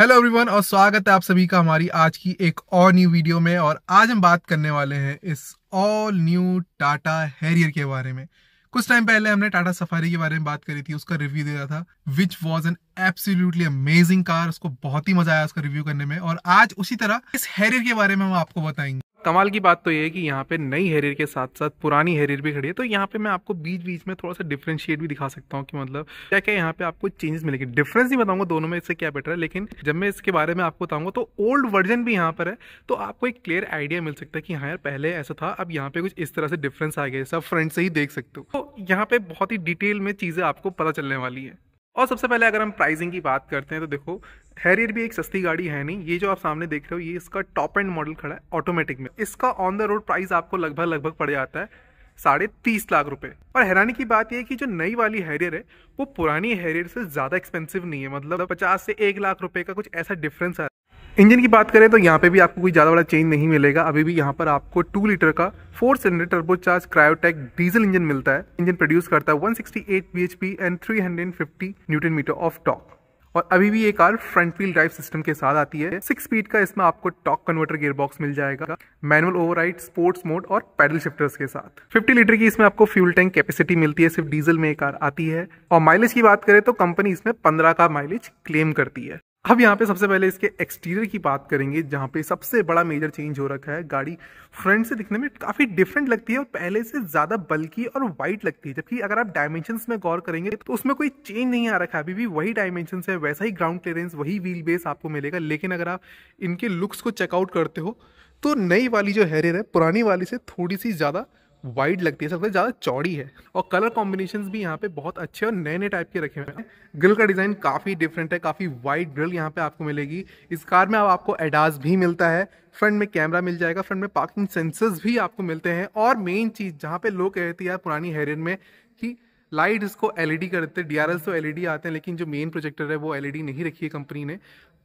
hello everyone और स्वागत है आप सभी का हमारी आज की एक और न्यू वीडियो में और आज हम बात करने वाले हैं इस ऑल न्यू टाटा हैरियर के बारे में कुछ टाइम पहले हमने टाटा सफारी के बारे में बात करी थी उसका रिव्यू दिया था which was an absolutely amazing car उसको बहुत ही मजा आया उसका रिव्यू करने में और आज उसी तरह इस हेरियर के बारे में हम आपको बताएंगे कमाल की बात तो ये है कि यहाँ पे नई हेरियर के साथ साथ पुरानी हेरियर भी खड़ी है तो यहाँ पे मैं आपको बीच बीच में थोड़ा सा डिफ्रेंशिएट भी दिखा सकता हूँ कि मतलब क्या क्या यहाँ पे आपको चेंजेस मिलेंगे डिफरेंस नहीं बताऊंगा दोनों में इससे क्या बेटर है लेकिन जब मैं इसके बारे में आपको बताऊंगा तो ओल्ड वर्जन भी यहाँ पर है तो आपको एक क्लियर आइडिया मिल सकता है कि हाँ यार पहले ऐसा था अब यहाँ पे कुछ इस तरह से डिफरेंस आ गया सब फ्रंट से ही देख सकते हो तो यहाँ पे बहुत ही डिटेल में चीज़ें आपको पता चलने वाली है और सबसे पहले अगर हम प्राइसिंग की बात करते हैं तो देखो हैरियर भी एक सस्ती गाड़ी है नहीं ये जो आप सामने देख रहे हो ये इसका टॉप एंड मॉडल खड़ा है ऑटोमेटिक में इसका ऑन द रोड प्राइस आपको लगभग लगभग पड़ जाता है साढ़े तीस लाख रुपए और हैरानी की बात यह कि जो नई वाली हैरियर है वो पुरानी हैरियर से ज़्यादा एक्सपेंसिव नहीं है मतलब पचास से एक लाख रुपए का कुछ ऐसा डिफरेंस आ इंजन की बात करें तो यहाँ पे भी आपको कोई ज़्यादा बड़ा चेंज नहीं मिलेगा अभी भी यहाँ पर आपको टू लीटर का four cylinder turbocharge Kryotec diesel engine मिलता है इंजन प्रोड्यूस करता है 168 bhp and 350 newton metre of torque और अभी भी ये car front wheel drive system के साथ आती है सिक्स स्पीड का इसमें आपको टॉक कन्वर्टर गियरबॉक्स मिल जाएगा मैनुअल ओवरराइड स्पोर्ट्स मोड और पैडल शिफ्टर्स के साथ 50 लीटर की इसमें आपको फ्यूल टैंक कैपेसिटी मिलती है सिर्फ डीजल में ये कार आती है और माइलेज की बात करें तो कंपनी इसमें 15 का माइलेज क्लेम करती है अब यहाँ पे सबसे पहले इसके एक्सटीरियर की बात करेंगे जहाँ पे सबसे बड़ा मेजर चेंज हो रखा है गाड़ी फ्रंट से दिखने में काफ़ी डिफरेंट लगती है और पहले से ज़्यादा बल्कि और वाइट लगती है जबकि अगर आप डायमेंशन में गौर करेंगे तो उसमें कोई चेंज नहीं आ रखा है अभी भी वही डायमेंशन है वैसा ही ग्राउंड क्लियरेंस वही व्हील बेस आपको मिलेगा लेकिन अगर आप इनके लुक्स को चेकआउट करते हो तो नई वाली जो हैरियर है पुरानी वाली से थोड़ी सी ज़्यादा वाइड लगती है सबसे ज़्यादा चौड़ी है और कलर कॉम्बिनेशन भी यहाँ पे बहुत अच्छे और नए नए टाइप के रखे हुए हैं ग्रिल का डिज़ाइन काफ़ी डिफरेंट है काफ़ी वाइड ग्रिल यहाँ पे आपको मिलेगी इस कार में अब आपको एडास भी मिलता है फ्रंट में कैमरा मिल जाएगा फ्रंट में पार्किंग सेंसर्स भी आपको मिलते हैं और मेन चीज़ जहाँ पे लोग कहते यार पुरानी हेरियन में कि लाइट इसको एल करते डी आर तो एल आते हैं लेकिन जो मेन प्रोजेक्टर है वो एल e नहीं रखी है कंपनी ने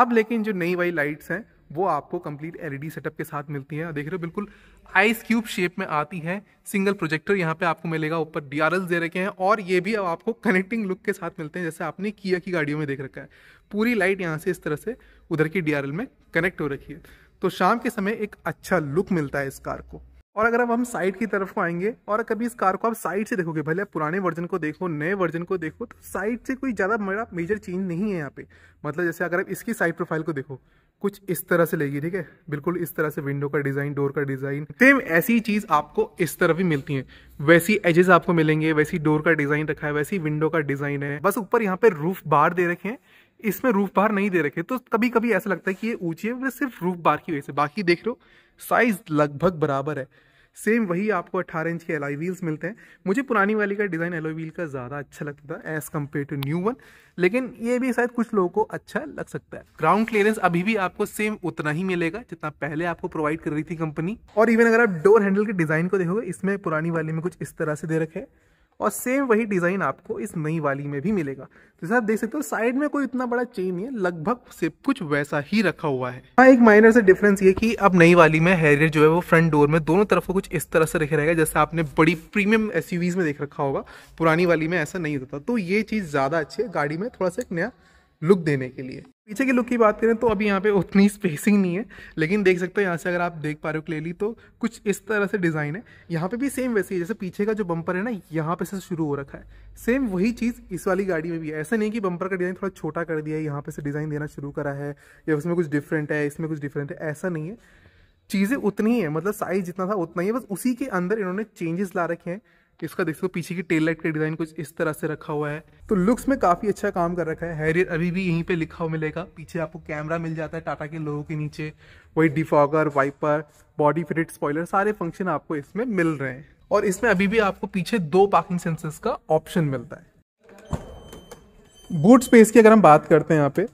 अब लेकिन जो नई वाई लाइट्स हैं वो आपको कंप्लीट एलईडी सेटअप के साथ मिलती है देख रहे हो बिल्कुल आइस क्यूब शेप में आती है सिंगल प्रोजेक्टर यहाँ पे आपको मिलेगा ऊपर डी दे रखे हैं और ये भी अब आपको कनेक्टिंग लुक के साथ मिलते हैं जैसे आपने किया की गाड़ियों में देख रखा है पूरी लाइट यहाँ से इस तरह से उधर की डी में कनेक्ट हो रखी है तो शाम के समय एक अच्छा लुक मिलता है इस कार को और अगर अब हम साइड की तरफ को आएंगे और कभी इस कार को आप साइड से देखोगे भले आप पुराने वर्जन को देखो नए वर्जन को देखो तो साइड से कोई ज़्यादा मेरा मेजर चेंज नहीं है यहाँ पे मतलब जैसे अगर आप इसकी साइड प्रोफाइल को देखो कुछ इस तरह से लेगी ठीक है बिल्कुल इस तरह से विंडो का डिजाइन डोर का डिजाइन सेम ऐसी चीज आपको इस तरह भी मिलती है वैसी एजेस आपको मिलेंगे वैसी डोर का डिजाइन रखा है वैसी विंडो का डिजाइन है बस ऊपर यहाँ पे रूफ बार दे रखे हैं इसमें रूफ बार नहीं दे रखे तो कभी कभी ऐसा लगता है कि ये ऊंची है सिर्फ रूफ बार की वजह से बाकी देख रहे हो साइज लगभग बराबर है सेम वही आपको 18 इंच के आई व्हील्स मिलते हैं मुझे पुरानी वाली का डिज़ाइन एलोई व्हील का ज़्यादा अच्छा लगता था as compare to new one लेकिन ये भी शायद कुछ लोगों को अच्छा लग सकता है ग्राउंड क्लियरेंस अभी भी आपको सेम उतना ही मिलेगा जितना पहले आपको प्रोवाइड कर रही थी कंपनी और इवन अगर आप डोर हैंडल के डिज़ाइन को देखोगे इसमें पुरानी वाली में कुछ इस तरह से दे रखे और सेम वही डिज़ाइन आपको इस नई वाली में भी मिलेगा जैसे आप देख सकते हो साइड में कोई इतना बड़ा चेन नहीं है लगभग सिर्फ कुछ वैसा ही रखा हुआ है हाँ एक माइनर से डिफरेंस ये कि अब नई वाली में हैरियर जो है वो फ्रंट डोर में दोनों तरफ को कुछ इस तरह से रखे रहेगा जैसे आपने बड़ी प्रीमियम एस में देख रखा होगा पुरानी वाली में ऐसा नहीं होता तो ये चीज़ ज़्यादा अच्छी है गाड़ी में थोड़ा सा एक नया लुक देने के लिए पीछे की लुक की बात करें तो अभी यहाँ पे उतनी स्पेसिंग नहीं है लेकिन देख सकते हो यहाँ से अगर आप देख पा रहे हो क्लियरली तो कुछ इस तरह से डिज़ाइन है यहाँ पे भी सेम वैसे ही जैसे पीछे का जो बम्पर है ना यहाँ पे से शुरू हो रखा है सेम वही चीज़ इस वाली गाड़ी में भी है ऐसा नहीं कि बम्पर का डिज़ाइन थोड़ा छोटा कर दिया है यहाँ पे से डिज़ाइन देना शुरू करा है या उसमें कुछ डिफरेंट है इसमें कुछ डिफरेंट है ऐसा नहीं है चीज़ें उतनी ही है मतलब साइज़ जितना था उतना ही है बस उसी के अंदर इन्होंने चेंजेस ला रखे हैं इसका देख सकते हो पीछे की टेल लाइट का डिज़ाइन कुछ इस तरह से रखा हुआ है तो लुक्स में काफ़ी अच्छा काम कर रखा है हैरियर अभी भी यहीं पे लिखा हुआ मिलेगा पीछे आपको कैमरा मिल जाता है टाटा के लोगों के नीचे वही defogger wiper body fitted spoiler सारे फंक्शन आपको इसमें मिल रहे हैं और इसमें अभी भी आपको पीछे दो पार्किंग सेंसर्स का ऑप्शन मिलता है बूट स्पेस की अगर हम बात करते हैं यहाँ पे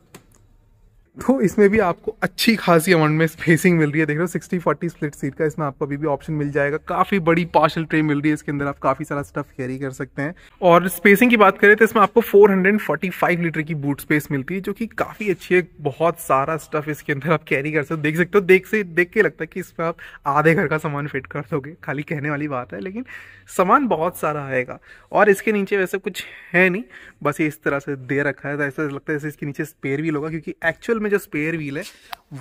तो इसमें भी आपको अच्छी खासी अमाउंट में स्पेसिंग मिल रही है देख रहे हो सिक्सटी फोर्टी स्प्लिट सीट का इसमें आपको अभी भी ऑप्शन मिल जाएगा काफ़ी बड़ी पार्शल ट्रे मिल रही है इसके अंदर आप काफ़ी सारा स्टफ कैरी कर सकते हैं और स्पेसिंग की बात करें तो इसमें आपको 445 लीटर की बूट स्पेस मिलती है जो की काफ़ी अच्छी है बहुत सारा स्टफ इसके अंदर आप कैरी कर सकते हो देख सकते हो देख से देख के लगता है कि इसमें आप आधे घर का सामान फिट कर दोगे खाली कहने वाली बात है लेकिन सामान बहुत सारा आएगा और इसके नीचे वैसे कुछ है नहीं बस ये इस तरह से दे रखा है ऐसा लगता है इसके नीचे स्पेयर भी लोगा क्योंकि एक्चुअल में जो स्पेयर व्हील है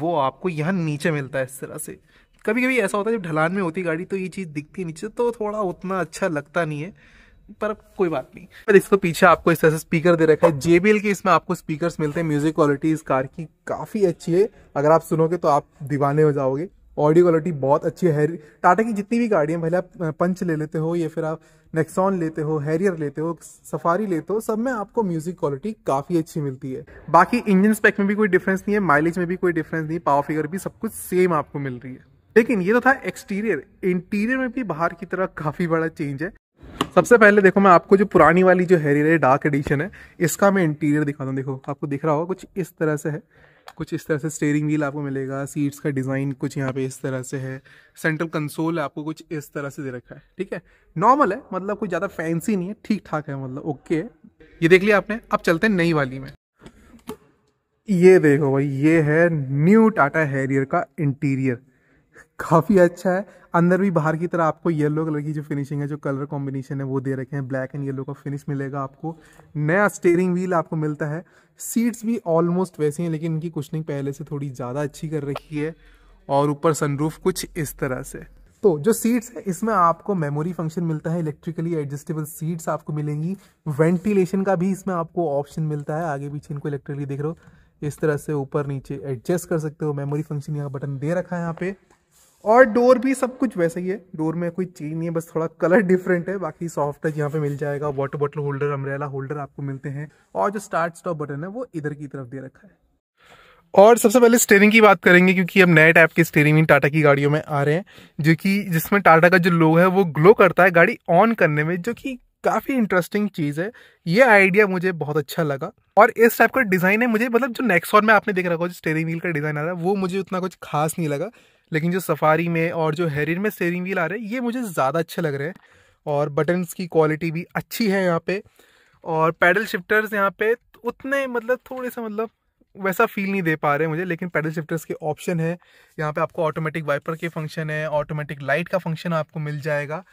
वो आपको यहाँ नीचे मिलता है इस तरह से कभी कभी ऐसा होता है जब ढलान में होती गाड़ी तो ये चीज़ दिखती है नीचे तो थोड़ा उतना अच्छा लगता नहीं है पर कोई बात नहीं पर इसको पीछे आपको इस तरह से स्पीकर दे रखा है जेबीएल के इसमें आपको स्पीकर्स मिलते हैं म्यूजिक क्वालिटी इस कार की काफ़ी अच्छी है अगर आप सुनोगे तो आप दीवाने हो जाओगे ऑडियो क्वालिटी बहुत अच्छी है टाटा की जितनी भी गाड़ियाँ भले आप पंच ले लेते हो या फिर आप नेक्सॉन लेते हो हैरियर लेते हो सफारी लेते हो सब में आपको म्यूजिक क्वालिटी काफ़ी अच्छी मिलती है बाकी इंजन स्पेक में भी कोई डिफरेंस नहीं है माइलेज में भी कोई डिफरेंस नहीं पावर फिगर भी सब कुछ सेम आपको मिल रही है लेकिन ये तो था एक्सटीरियर इंटीरियर में भी बाहर की तरह काफ़ी बड़ा चेंज है सबसे पहले देखो मैं आपको जो पुरानी वाली जो हैरियर डार्क एडिशन है इसका मैं इंटीरियर दिखाता हूँ देखो आपको दिख रहा होगा कुछ इस तरह से है कुछ इस तरह से स्टेयरिंग व्हील आपको मिलेगा सीट्स का डिज़ाइन कुछ यहाँ पे इस तरह से है सेंट्रल कंसोल आपको कुछ इस तरह से दे रखा है ठीक है नॉर्मल है मतलब कोई ज़्यादा फैंसी नहीं है ठीक ठाक है मतलब ओके ये देख लिया आपने अब चलते हैं नई वाली में ये देखो भाई ये है न्यू टाटा हैरियर का इंटीरियर काफ़ी अच्छा है अंदर भी बाहर की तरह आपको येलो कलर की जो फिनिशिंग है जो कलर कॉम्बिनेशन है वो दे रखे हैं ब्लैक एंड येलो का फिनिश मिलेगा आपको नया स्टेयरिंग व्हील आपको मिलता है सीट्स भी ऑलमोस्ट वैसे हैं लेकिन इनकी कुशनिंग पहले से थोड़ी ज़्यादा अच्छी कर रखी है और ऊपर सनरूफ कुछ इस तरह से तो जो सीट्स है इसमें आपको मेमोरी फंक्शन मिलता है इलेक्ट्रिकली एडजस्टेबल सीट्स आपको मिलेंगी वेंटिलेशन का भी इसमें आपको ऑप्शन मिलता है आगे पीछे इनको इलेक्ट्रिकली देख रहे हो इस तरह से ऊपर नीचे एडजस्ट कर सकते हो मेमोरी फंक्शन यहाँ बटन दे रखा है यहाँ पे और डोर भी सब कुछ वैसे ही है डोर में कोई चेंज नहीं है बस थोड़ा कलर डिफरेंट है बाकी सॉफ्ट है यहाँ पे मिल जाएगा water bottle holder umbrella holder आपको मिलते हैं और जो स्टार्ट स्टॉप बटन है वो इधर की तरफ दे रखा है और सबसे पहले स्टेयरिंग की बात करेंगे क्योंकि अब नए टाइप के स्टेयरिंग भी टाटा की गाड़ियों में आ रहे हैं जो कि जिसमें टाटा का जो लोग है वो ग्लो करता है गाड़ी ऑन करने में जो कि काफ़ी इंटरेस्टिंग चीज़ है ये आइडिया मुझे बहुत अच्छा लगा और इस टाइप का डिज़ाइन है मुझे मतलब जो और में आपने देख रखा हो जो स्टेयरिंग व्हील का डिज़ाइन आ रहा है वो मुझे उतना कुछ खास नहीं लगा लेकिन जो सफारी में और जो हेरियर में स्टेयरिंग व्हील आ रहे हैं ये मुझे ज़्यादा अच्छे लग रहे हैं और बटन्स की क्वालिटी भी अच्छी है यहाँ पे और पैडल शिफ्टर्स यहाँ पे उतने मतलब थोड़े से मतलब वैसा फील नहीं दे पा रहे मुझे लेकिन पैडल शिफ्टर्स के ऑप्शन है यहाँ पे आपको ऑटोमेटिक वाइपर के फंक्शन है ऑटोमेटिक लाइट का फंक्शन आपको मिल जाएगा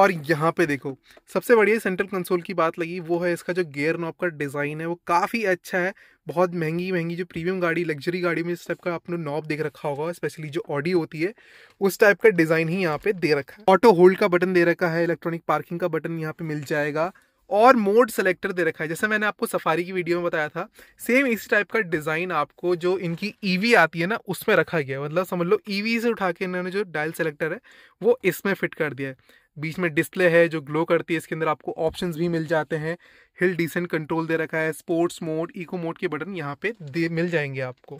और यहाँ पे देखो सबसे बढ़िया सेंट्रल कंसोल की बात लगी वो है इसका जो गेयर नॉब का डिज़ाइन है वो काफ़ी अच्छा है बहुत महंगी महंगी जो प्रीमियम गाड़ी लग्जरी गाड़ी में इस टाइप का आपने नॉब देख रखा होगा स्पेशली जो ऑडी होती है उस टाइप का डिज़ाइन ही यहाँ पे दे रखा है ऑटो होल्ड का बटन दे रखा है इलेक्ट्रॉनिक पार्किंग का बटन यहाँ पे मिल जाएगा और मोड सेलेक्टर दे रखा है जैसे मैंने आपको सफारी की वीडियो में बताया था सेम इसी टाइप का डिज़ाइन आपको जो इनकी ईवी e आती है ना उसमें रखा गया है मतलब समझ लो ईवी e से उठा के इन्होंने जो डायल सेलेक्टर है वो इसमें फिट कर दिया है बीच में डिस्प्ले है जो ग्लो करती है इसके अंदर आपको ऑप्शंस भी मिल जाते हैं हिल डिसेंट कंट्रोल दे रखा है स्पोर्ट्स मोड इको मोड के बटन यहाँ पे दे मिल जाएंगे आपको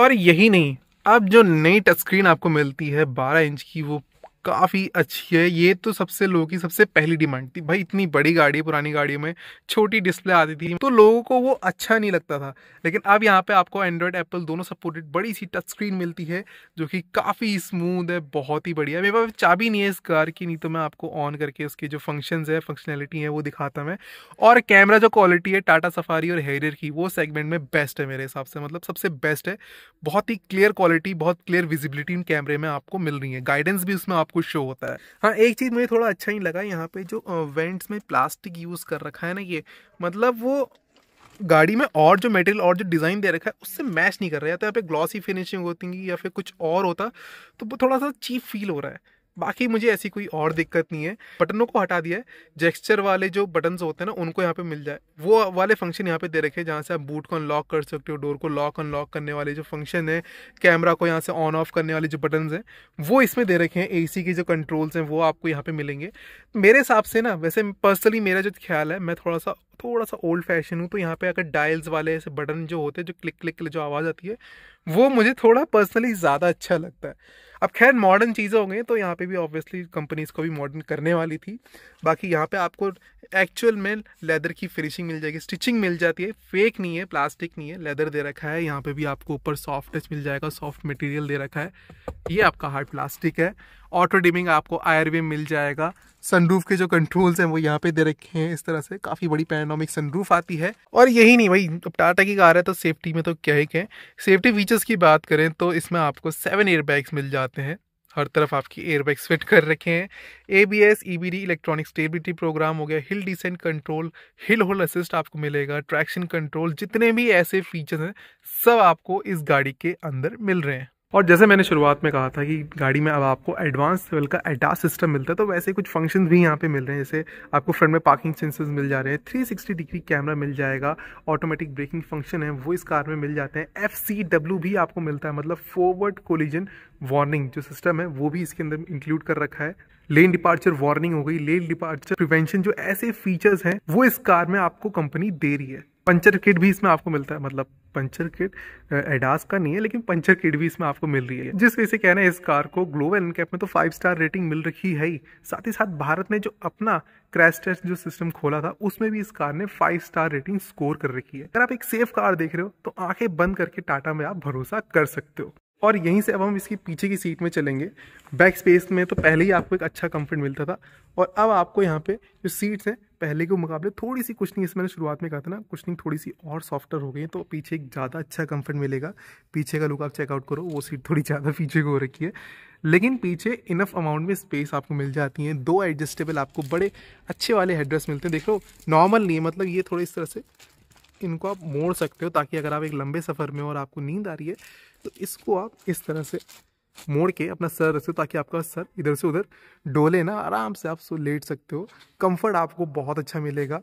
और यही नहीं अब जो नई टच स्क्रीन आपको मिलती है 12 इंच की वो काफ़ी अच्छी है ये तो सबसे लोगों की सबसे पहली डिमांड थी भाई इतनी बड़ी गाड़ी पुरानी गाड़ियों में छोटी डिस्प्ले आती थी तो लोगों को वो अच्छा नहीं लगता था लेकिन अब यहाँ पे आपको एंड्रॉयड एप्पल दोनों सपोर्टेड बड़ी सी टच स्क्रीन मिलती है जो कि काफ़ी स्मूथ है बहुत ही बढ़िया मेरे पास चाबी नहीं है इस कार की नहीं तो मैं आपको ऑन करके उसके जो फंक्शन है फंक्शनैलिटी है वो दिखाता मैं और कैमरा जो क्वालिटी है टाटा सफारी और हेरियर की वो सेगमेंट में बेस्ट है मेरे हिसाब से मतलब सबसे बेस्ट है बहुत ही क्लियर क्वालिटी बहुत क्लियर विजिबिलिटी इन कैमरे में आपको मिल रही है गाइडेंस भी उसमें आप आपको शो होता है हाँ एक चीज़ मुझे थोड़ा अच्छा ही लगा यहाँ पे जो वेंट्स में प्लास्टिक यूज़ कर रखा है ना ये मतलब वो गाड़ी में और जो मटेरियल और जो डिज़ाइन दे रखा है उससे मैच नहीं कर रहा है तो यहाँ पे ग्लॉसी फिनिशिंग होती है या फिर कुछ और होता तो वो थोड़ा सा चीप फील हो रहा है बाकी मुझे ऐसी कोई और दिक्कत नहीं है बटनों को हटा दिया है जेक्स्चर वाले जो बटन्स होते हैं ना उनको यहाँ पे मिल जाए वो वाले फंक्शन यहाँ पे दे रखे हैं जहाँ से आप बूट को अनलॉक कर सकते हो डोर को लॉक अनलॉक करने वाले जो फंक्शन है कैमरा को यहाँ से ऑन ऑफ करने वाले जो बटन हैं वो इसमें दे रखे हैं ए के जो कंट्रोल्स हैं वो आपको यहाँ पर मिलेंगे मेरे हिसाब से ना वैसे पर्सनली मेरा जो ख्याल है मैं थोड़ा सा थोड़ा सा ओल्ड फैशन हूँ तो यहाँ पे अगर डायल्स वाले ऐसे बटन जो होते हैं जो क्लिक क्लिक जो आवाज़ आती है वो मुझे थोड़ा पर्सनली ज़्यादा अच्छा लगता है अब खैर मॉडर्न चीज़ें होंगे तो यहाँ पे भी ऑब्वियसली कंपनीज को भी मॉडर्न करने वाली थी बाकी यहाँ पे आपको एक्चुअल में लेदर की फिनिशिंग मिल जाएगी स्टिचिंग मिल जाती है फेक नहीं है प्लास्टिक नहीं है लेदर दे रखा है यहाँ पे भी आपको ऊपर सॉफ्ट टच मिल जाएगा सॉफ्ट मटेरियल दे रखा है ये आपका हार्ड प्लास्टिक है ऑटो डिमिंग आपको आयर मिल जाएगा सनरूफ के जो कंट्रोल्स हैं वो यहाँ पे दे रखे हैं इस तरह से काफ़ी बड़ी पैनोमिक सनरूफ आती है और यही नहीं भाई अब टाटा की कार है तो सेफ्टी में तो क्या ही कहें सेफ्टी फीचर्स की बात करें तो इसमें आपको सेवन एयरबैग्स मिल जाते हैं हर तरफ आपकी एयरबैग्स फिट कर रखे हैं A B S E B D electronic stability program हो गया hill descent control hill hold assist आपको मिलेगा ट्रैक्शन कंट्रोल जितने भी ऐसे फीचर्स हैं सब आपको इस गाड़ी के अंदर मिल रहे हैं और जैसे मैंने शुरुआत में कहा था कि गाड़ी में अब आपको एडवांस लेवल का एडास सिस्टम मिलता है तो वैसे कुछ फंक्शन भी यहाँ पे मिल रहे हैं जैसे आपको फ्रंट में पार्किंग सेंसर्स मिल जा रहे हैं 360 डिग्री कैमरा मिल जाएगा ऑटोमेटिक ब्रेकिंग फंक्शन है वो इस कार में मिल जाते हैं एफ भी आपको मिलता है मतलब फॉरवर्ड कोलिजन वार्निंग जो सिस्टम है वो भी इसके अंदर इंक्लूड कर रखा है लेन डिपार्चर वार्निंग हो गई लेन डिपार्चर प्रिवेंशन जो ऐसे फीचर्स हैं वो इस कार में आपको कंपनी दे रही है पंचर किट भी इसमें आपको मिलता है मतलब पंचर किट एडास का नहीं है लेकिन पंचर किट भी इसमें आपको मिल रही है जिस वजह से कहना है इस कार को ग्लोबल एनकैप में तो फाइव स्टार रेटिंग मिल रखी है ही साथ ही साथ भारत ने जो अपना क्रैश टेस्ट जो सिस्टम खोला था उसमें भी इस कार ने फाइव स्टार रेटिंग स्कोर कर रखी है अगर आप एक सेफ कार देख रहे हो तो आंखें बंद करके टाटा में आप भरोसा कर सकते हो और यहीं से अब हम इसकी पीछे की सीट में चलेंगे बैक स्पेस में तो पहले ही आपको एक अच्छा कंफर्ट मिलता था और अब आपको यहाँ पे जो सीट्स हैं पहले के मुकाबले थोड़ी सी कुछ नहीं इसमें मैंने शुरुआत में कहा था ना कुछ नहीं थोड़ी सी और सॉफ्टर हो गई है तो पीछे एक ज़्यादा अच्छा कंफर्ट मिलेगा पीछे का लुक आप चेकआउट करो वो सीट थोड़ी ज़्यादा पीछे को हो रखी है लेकिन पीछे इनफ अमाउंट में स्पेस आपको मिल जाती है दो एडजस्टेबल आपको बड़े अच्छे वाले हेड्रेस मिलते हैं देख लो नॉर्मल नहीं है मतलब ये थोड़े इस तरह से इनको आप मोड़ सकते हो ताकि अगर आप एक लंबे सफ़र में और आपको नींद आ रही है तो इसको आप इस तरह से मोड़ के अपना सर रखते हो ताकि आपका सर इधर से उधर डोले ना आराम से आप सो लेट सकते हो कंफर्ट आपको बहुत अच्छा मिलेगा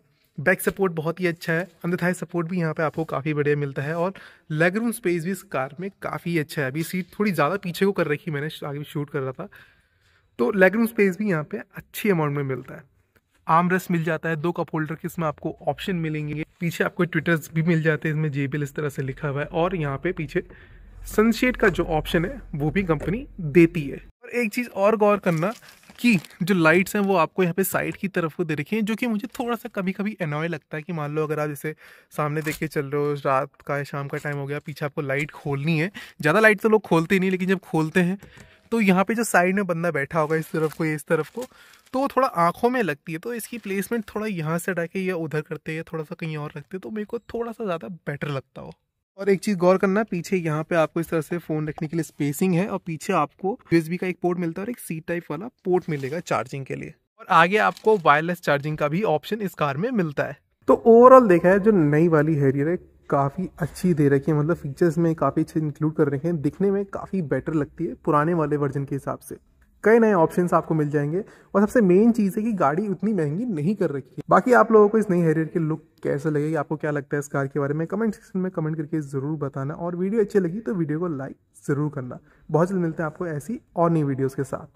बैक सपोर्ट बहुत ही अच्छा है अंदर थाई सपोर्ट भी यहाँ पे आपको काफ़ी बढ़िया मिलता है और लेग रूम स्पेस भी इस कार में काफ़ी अच्छा है अभी सीट थोड़ी ज़्यादा पीछे को कर रखी मैंने आगे शूट कर रहा था तो लेग रूम स्पेस भी यहाँ पे अच्छी अमाउंट में मिलता है आम रस मिल जाता है दो कप होल्डर के इसमें आपको ऑप्शन मिलेंगे पीछे आपको ट्विटर्स भी मिल जाते हैं इसमें जेबिल इस तरह से लिखा हुआ है और यहाँ पे पीछे सनशेड का जो ऑप्शन है वो भी कंपनी देती है और एक चीज़ और गौर करना कि जो लाइट्स हैं वो आपको यहाँ पे साइड की तरफ को दे रखी हैं जो कि मुझे थोड़ा सा कभी कभी अनॉय लगता है कि मान लो अगर आप जैसे सामने देख के चल रहे हो रात का शाम का टाइम हो गया पीछे आपको लाइट खोलनी है ज़्यादा लाइट तो लोग खोलते ही नहीं लेकिन जब खोलते हैं तो यहाँ पे जो साइड में बंदा बैठा होगा इस तरफ को इस तरफ को तो वो थोड़ा आँखों में लगती है तो इसकी प्लेसमेंट थोड़ा यहाँ से हटा के या उधर करते हैं थोड़ा सा कहीं और रखते तो मेरे को थोड़ा सा ज़्यादा बेटर लगता हो और एक चीज़ गौर करना पीछे यहाँ पे आपको इस तरह से फ़ोन रखने के लिए स्पेसिंग है और पीछे आपको यूएसबी का एक पोर्ट मिलता है और एक सी टाइप वाला पोर्ट मिलेगा चार्जिंग के लिए और आगे आपको वायरलेस चार्जिंग का भी ऑप्शन इस कार में मिलता है तो ओवरऑल देखा है जो नई वाली हेरियर है काफ़ी अच्छी दे रखी है मतलब फीचर्स में काफ़ी अच्छे इंक्लूड कर रखे हैं दिखने में काफ़ी बेटर लगती है पुराने वाले वर्जन के हिसाब से कई नए ऑप्शन आपको मिल जाएंगे और सबसे मेन चीज़ है कि गाड़ी उतनी महंगी नहीं कर रखी है बाकी आप लोगों को इस नई हेरियर की लुक कैसे लगेगी आपको क्या लगता है इस कार के बारे में कमेंट सेक्शन में कमेंट करके ज़रूर बताना और वीडियो अच्छी लगी तो वीडियो को लाइक ज़रूर करना बहुत जल्द मिलते हैं आपको ऐसी और नई वीडियोज़ के साथ